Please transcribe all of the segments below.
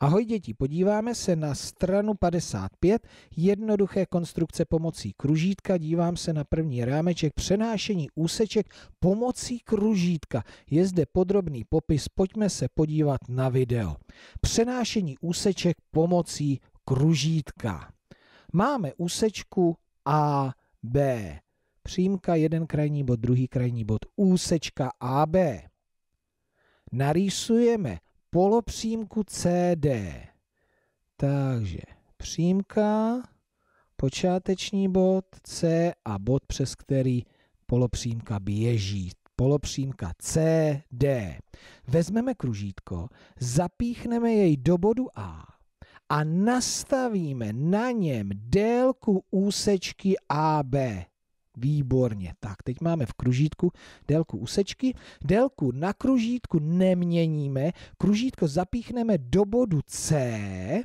Ahoj děti, podíváme se na stranu 55, jednoduché konstrukce pomocí kružítka, dívám se na první rámeček, přenášení úseček pomocí kružítka. Je zde podrobný popis, pojďme se podívat na video. Přenášení úseček pomocí kružítka. Máme úsečku A, B. Přímka jeden krajní bod, druhý krajní bod, úsečka AB. Narýsujeme polopřímku CD. Takže přímka, počáteční bod C a bod, přes který polopřímka běží. Polopřímka CD. Vezmeme kružítko, zapíchneme jej do bodu A a nastavíme na něm délku úsečky AB. Výborně. Tak, teď máme v kružítku délku úsečky. Délku na kružítku neměníme. Kružítko zapíchneme do bodu C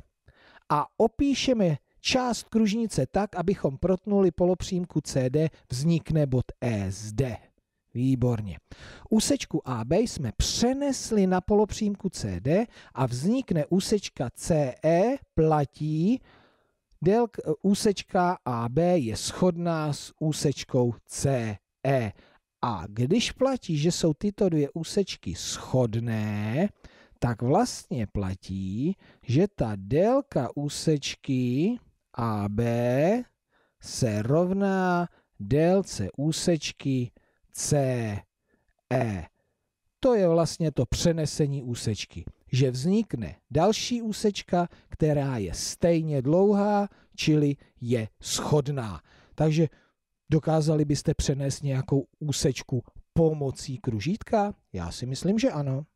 a opíšeme část kružnice tak, abychom protnuli polopřímku CD, vznikne bod E zde. Výborně. Úsečku AB jsme přenesli na polopřímku CD a vznikne úsečka CE platí Délka e, úsečka AB je shodná s úsečkou CE. A když platí, že jsou tyto dvě úsečky shodné, tak vlastně platí, že ta délka úsečky AB se rovná délce úsečky CE. To je vlastně to přenesení úsečky že vznikne další úsečka, která je stejně dlouhá, čili je schodná. Takže dokázali byste přenést nějakou úsečku pomocí kružítka? Já si myslím, že ano.